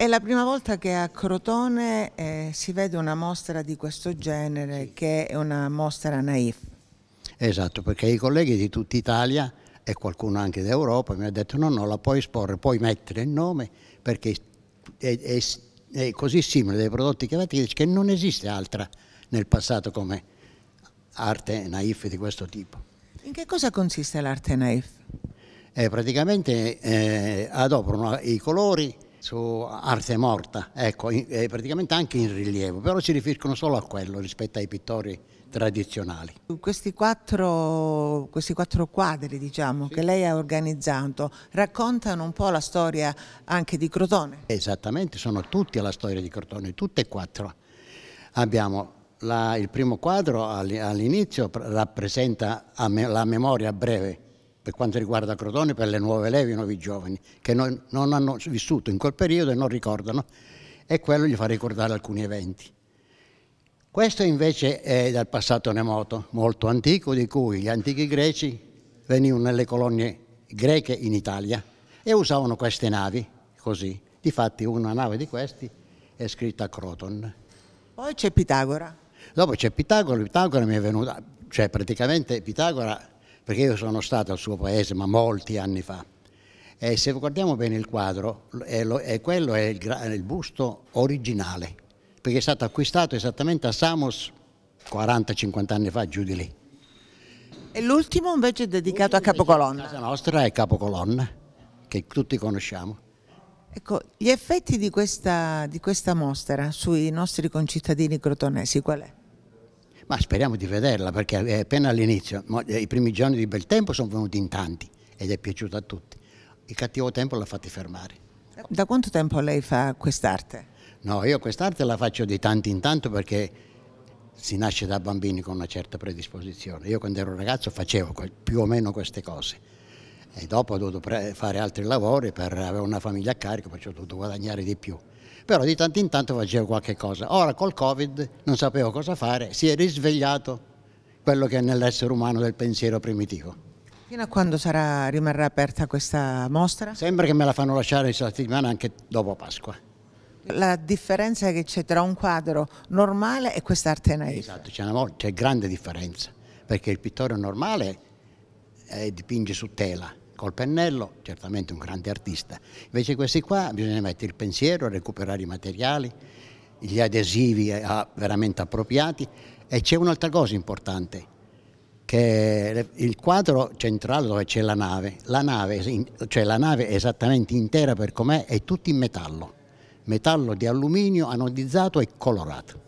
È la prima volta che a Crotone eh, si vede una mostra di questo genere, sì. che è una mostra naif. Esatto, perché i colleghi di tutta Italia e qualcuno anche d'Europa mi ha detto no, no, la puoi esporre, puoi mettere il nome perché è, è, è così simile dei prodotti cavatrici che non esiste altra nel passato come arte naif di questo tipo. In che cosa consiste l'arte naif? Eh, praticamente eh, adoperano i colori, su arte morta, ecco, in, eh, praticamente anche in rilievo, però si riferiscono solo a quello rispetto ai pittori tradizionali. Questi quattro, questi quattro quadri diciamo, sì. che lei ha organizzato raccontano un po' la storia anche di Crotone. Esattamente, sono tutti alla storia di Crotone, tutti e quattro. Abbiamo la, il primo quadro all'inizio rappresenta la memoria breve per quanto riguarda Crotone per le nuove leve, i nuovi giovani, che non, non hanno vissuto in quel periodo e non ricordano, e quello gli fa ricordare alcuni eventi. Questo invece è dal passato remoto, molto antico, di cui gli antichi greci venivano nelle colonie greche in Italia e usavano queste navi così. Difatti una nave di questi è scritta Croton. Poi c'è Pitagora. Dopo c'è Pitagora, Pitagora mi è venuta, cioè praticamente Pitagora perché io sono stato al suo paese, ma molti anni fa. E se guardiamo bene il quadro, è lo, è quello è il, il, busto originale, perché è stato acquistato esattamente a Samos 40-50 anni fa, giù di lì. E l'ultimo invece è dedicato a Capocolonna. Casa nostra è Capocolonna, che tutti conosciamo. Ecco, gli effetti di questa, di questa mostra sui nostri concittadini crotonesi qual è? Ma speriamo di vederla perché è appena all'inizio, eh, i primi giorni di bel tempo sono venuti in tanti ed è piaciuto a tutti. Il cattivo tempo l'ha fatti fermare. Da quanto tempo lei fa quest'arte? No, io quest'arte la faccio di tanto in tanto perché si nasce da bambini con una certa predisposizione. Io quando ero ragazzo facevo più o meno queste cose e dopo ho dovuto fare altri lavori per avere una famiglia a carico, perciò ho dovuto guadagnare di più però di tanto in tanto facevo qualche cosa. Ora col Covid non sapevo cosa fare, si è risvegliato quello che è nell'essere umano del pensiero primitivo. Fino a quando sarà, rimarrà aperta questa mostra? Sembra che me la fanno lasciare questa settimana anche dopo Pasqua. La differenza che c'è tra un quadro normale e quest'arte naif? Esatto, c'è, una, c'è grande differenza, perché il pittore normale eh, dipinge su tela, col pennello, certamente un grande artista. Invece questi qua bisogna mettere il pensiero, recuperare i materiali, gli adesivi eh, ah, veramente appropriati e c'è un'altra cosa importante, che il quadro centrale dove c'è la nave, la nave, cioè la nave esattamente intera per com'è, è tutto in metallo, metallo di alluminio anodizzato e colorato.